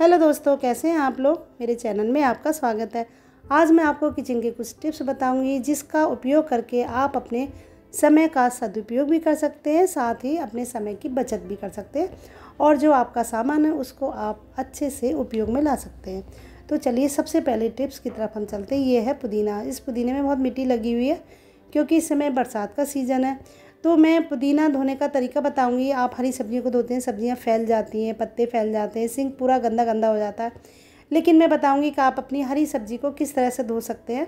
hello दोस्तों कैसे हैं आप लोग मेरे चैनल में आपका स्वागत है आज मैं आपको किचन के कुछ टिप्स बताऊंगी जिसका उपयोग करके आप अपने समय का सदुपयोग भी कर सकते हैं साथ ही अपने समय की बचत भी कर सकते हैं और जो आपका सामान है उसको आप अच्छे से उपयोग में ला सकते हैं तो चलिए सबसे पहले टिप्स की तरफ हम चलते हैं ये है पुदीना इस पुदीने में बहुत मिट्टी लगी हुई है क्योंकि इस समय बरसात का सीज़न है तो मैं पुदीना धोने का तरीका बताऊंगी आप हरी सब्जियों को धोते हैं सब्जियां फैल जाती हैं पत्ते फैल जाते हैं सिंक पूरा गंदा गंदा हो जाता है लेकिन मैं बताऊंगी कि आप अपनी हरी सब्जी को किस तरह से धो सकते हैं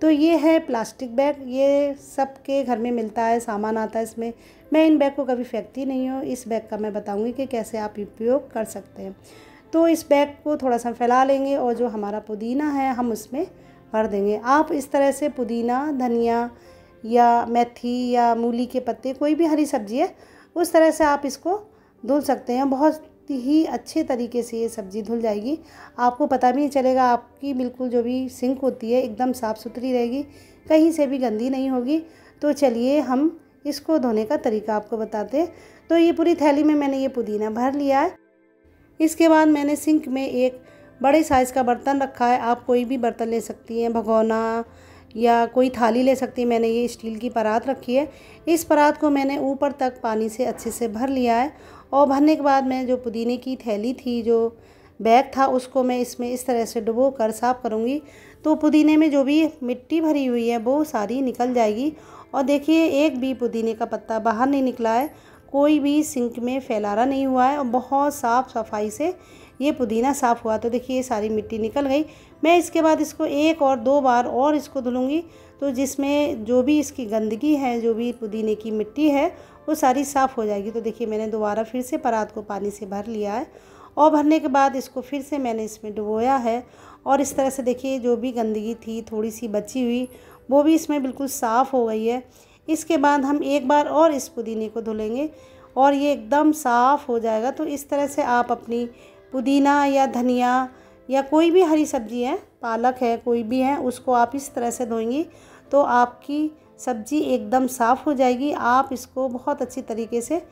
तो ये है प्लास्टिक बैग ये सब के घर में मिलता है सामान आता है इसमें मैं इन बैग को कभी फेंकती नहीं हूँ इस बैग का मैं बताऊँगी कि कैसे आप उपयोग कर सकते हैं तो इस बैग को थोड़ा सा फैला लेंगे और जो हमारा पुदीना है हम उसमें भर देंगे आप इस तरह से पुदीना धनिया या मेथी या मूली के पत्ते कोई भी हरी सब्जी है उस तरह से आप इसको धुल सकते हैं बहुत ही अच्छे तरीके से ये सब्ज़ी धुल जाएगी आपको पता भी नहीं चलेगा आपकी बिल्कुल जो भी सिंक होती है एकदम साफ़ सुथरी रहेगी कहीं से भी गंदी नहीं होगी तो चलिए हम इसको धोने का तरीका आपको बताते हैं तो ये पूरी थैली में मैंने ये पुदीना भर लिया है इसके बाद मैंने सिंक में एक बड़े साइज़ का बर्तन रखा है आप कोई भी बर्तन ले सकती हैं भगोना या कोई थाली ले सकती है मैंने ये स्टील की परात रखी है इस परात को मैंने ऊपर तक पानी से अच्छे से भर लिया है और भरने के बाद मैं जो पुदीने की थैली थी जो बैग था उसको मैं इसमें इस तरह से डुबो कर साफ़ करूँगी तो पुदीने में जो भी मिट्टी भरी हुई है वो सारी निकल जाएगी और देखिए एक भी पुदीने का पत्ता बाहर नहीं निकला है कोई भी सिंक में फैलारा नहीं हुआ है और बहुत साफ़ सफाई से ये पुदीना साफ़ हुआ तो देखिए ये सारी मिट्टी निकल गई मैं इसके बाद इसको एक और दो बार और इसको धुलूँगी तो जिसमें जो भी इसकी गंदगी है जो भी पुदीने की मिट्टी है वो सारी साफ़ हो जाएगी तो देखिए मैंने दोबारा फिर से परात को पानी से भर लिया है और भरने के बाद इसको फिर से मैंने इसमें डुबोया है और इस तरह से देखिए जो भी गंदगी थी थोड़ी सी बची हुई वो भी इसमें बिल्कुल साफ़ हो गई है इसके बाद हम एक बार और इस पुदीने को धुलेंगे और ये एकदम साफ़ हो जाएगा तो इस तरह से आप अपनी पुदीना या धनिया या कोई भी हरी सब्जी है पालक है कोई भी है उसको आप इस तरह से धोएंगी तो आपकी सब्ज़ी एकदम साफ़ हो जाएगी आप इसको बहुत अच्छी तरीके से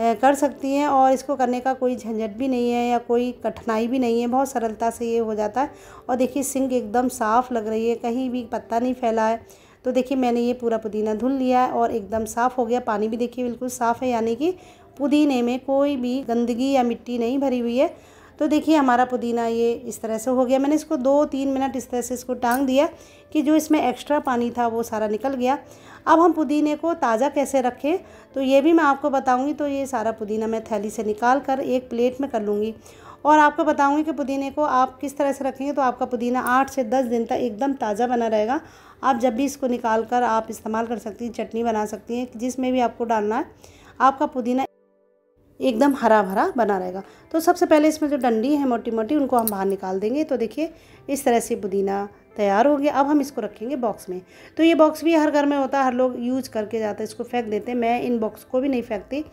कर सकती हैं और इसको करने का कोई झंझट भी नहीं है या कोई कठिनाई भी नहीं है बहुत सरलता से ये हो जाता है और देखिए सिंग एकदम साफ़ लग रही है कहीं भी पत्ता नहीं फैला है तो देखिए मैंने ये पूरा पुदीना धुल लिया है और एकदम साफ़ हो गया पानी भी देखिए बिल्कुल साफ़ है यानी कि पुदीने में कोई भी गंदगी या मिट्टी नहीं भरी हुई है तो देखिए हमारा पुदीना ये इस तरह से हो गया मैंने इसको दो तीन मिनट इस तरह से इसको टांग दिया कि जो इसमें एक्स्ट्रा पानी था वो सारा निकल गया अब हम पुदीने को ताज़ा कैसे रखें तो ये भी मैं आपको बताऊँगी तो ये सारा पुदीना मैं थैली से निकाल कर एक प्लेट में कर लूँगी और आपको बताऊँगी कि पुदीने को आप किस तरह से रखेंगे तो आपका पुदीना आठ से दस दिन तक एकदम ताज़ा बना रहेगा आप जब भी इसको निकाल कर आप इस्तेमाल कर सकती हैं चटनी बना सकती हैं जिसमें भी आपको डालना है आपका पुदीना एकदम हरा भरा बना रहेगा तो सबसे पहले इसमें जो डंडी है मोटी मोटी उनको हम बाहर निकाल देंगे तो देखिए इस तरह से पुदीना तैयार हो गया अब हम इसको रखेंगे बॉक्स में तो ये बॉक्स भी हर घर में होता है हर लोग यूज करके जाते हैं इसको फेंक देते हैं मैं इन बॉक्स को भी नहीं फेंकती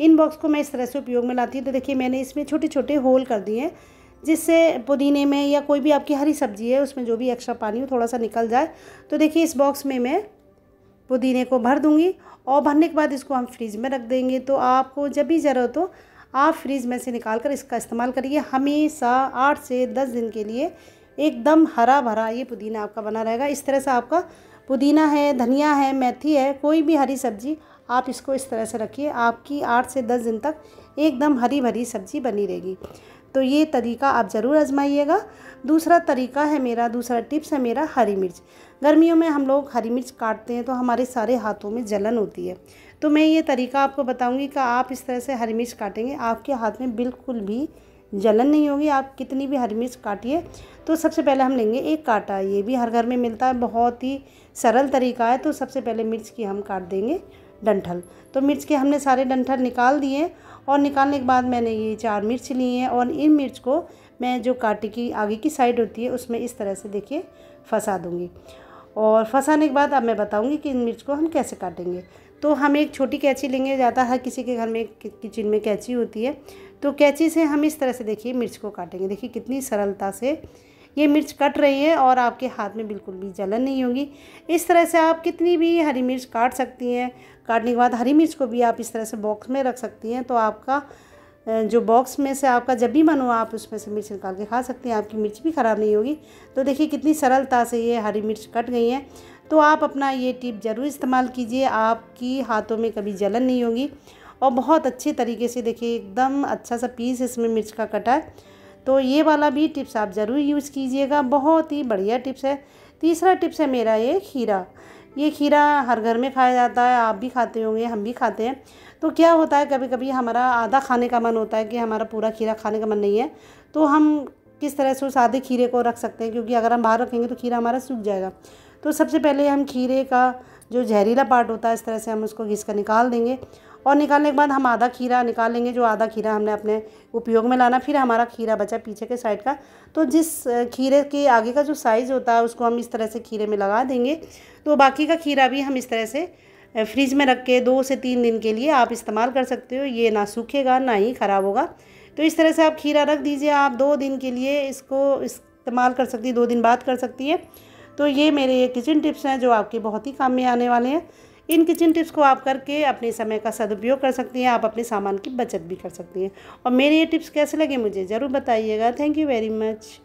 इन बॉक्स को मैं इस तरह से उपयोग में लाती हूँ तो देखिए मैंने इसमें छोटे छोटे होल कर दिए हैं जिससे पुदीने में या कोई भी आपकी हरी सब्जी है उसमें जो भी एक्स्ट्रा पानी हो थोड़ा सा निकल जाए तो देखिए इस बॉक्स में मैं पुदीने को भर दूंगी और भरने के बाद इसको हम फ्रीज में रख देंगे तो आपको जब भी ज़रूरत हो आप फ्रिज में से निकाल कर इसका इस्तेमाल करिए हमेशा आठ से दस दिन के लिए एकदम हरा भरा ये पुदीना आपका बना रहेगा इस तरह से आपका पुदीना है धनिया है मेथी है कोई भी हरी सब्जी आप इसको इस तरह से रखिए आपकी आठ से दस दिन तक एकदम हरी भरी सब्जी बनी रहेगी तो ये तरीका आप ज़रूर आजमाइएगा दूसरा तरीका है मेरा दूसरा टिप्स है मेरा हरी मिर्च गर्मियों में हम लोग हरी मिर्च काटते हैं तो हमारे सारे हाथों में जलन होती है तो मैं ये तरीका आपको बताऊंगी कि आप इस तरह से हरी मिर्च काटेंगे आपके हाथ में बिल्कुल भी जलन नहीं होगी आप कितनी भी हरी मिर्च काटिए तो सबसे पहले हम लेंगे एक काटा ये भी हर घर में मिलता है बहुत ही सरल तरीका है तो सबसे पहले मिर्च की हम काट देंगे डंठल तो मिर्च के हमने सारे डंठल निकाल दिए और निकालने के बाद मैंने ये चार मिर्च लिए हैं और इन मिर्च को मैं जो काटे की आगे की साइड होती है उसमें इस तरह से देखिए फंसा दूँगी और फंसाने के बाद अब मैं बताऊँगी कि इन मिर्च को हम कैसे काटेंगे तो हम एक छोटी कैची लेंगे ज़्यादा हर किसी के घर में किचन में कैची होती है तो कैंची से हम इस तरह से देखिए मिर्च को काटेंगे देखिए कितनी सरलता से ये मिर्च कट रही है और आपके हाथ में बिल्कुल भी जलन नहीं होगी इस तरह से आप कितनी भी हरी मिर्च काट सकती हैं काटने के बाद हरी मिर्च को भी आप इस तरह से बॉक्स में रख सकती हैं तो आपका जो बॉक्स में से आपका जब भी मन हो आप उसमें से मिर्च निकाल के खा सकते हैं आपकी मिर्च भी ख़राब नहीं होगी तो देखिए कितनी सरलता से ये हरी मिर्च कट गई हैं तो आप अपना ये टिप ज़रूर इस्तेमाल कीजिए आपकी हाथों में कभी जलन नहीं होगी और बहुत अच्छे तरीके से देखिए एकदम अच्छा सा पीस इसमें मिर्च का कटा है तो ये वाला भी टिप्स आप ज़रूर यूज़ कीजिएगा बहुत ही बढ़िया टिप्स है तीसरा टिप्स है मेरा ये खीरा ये खीरा हर घर में खाया जाता है आप भी खाते होंगे हम भी खाते हैं तो क्या होता है कभी कभी हमारा आधा खाने का मन होता है कि हमारा पूरा खीरा खाने का मन नहीं है तो हम किस तरह से उस आधे खीरे को रख सकते हैं क्योंकि अगर हम बाहर रखेंगे तो खीरा हमारा सूख जाएगा तो सबसे पहले हम खीरे का जो जहरीला पार्ट होता है इस तरह से हम उसको घिस कर निकाल देंगे और निकालने के बाद हम आधा खीरा निकाल लेंगे जो आधा खीरा हमने अपने उपयोग में लाना फिर हमारा खीरा बचा पीछे के साइड का तो जिस खीरे के आगे का जो साइज़ होता है उसको हम इस तरह से खीरे में लगा देंगे तो बाकी का खीरा भी हम इस तरह से फ्रिज में रख के दो से तीन दिन के लिए आप इस्तेमाल कर सकते हो ये ना सूखेगा ना ही ख़राब होगा तो इस तरह से आप खीरा रख दीजिए आप दो दिन के लिए इसको इस्तेमाल कर सकती दो दिन बाद कर सकती है तो ये मेरे ये किचन टिप्स हैं जो आपके बहुत ही काम में आने वाले हैं इन किचन टिप्स को आप करके अपने समय का सदुपयोग कर सकती हैं आप अपने सामान की बचत भी कर सकती हैं और मेरे ये टिप्स कैसे लगे मुझे ज़रूर बताइएगा थैंक यू वेरी मच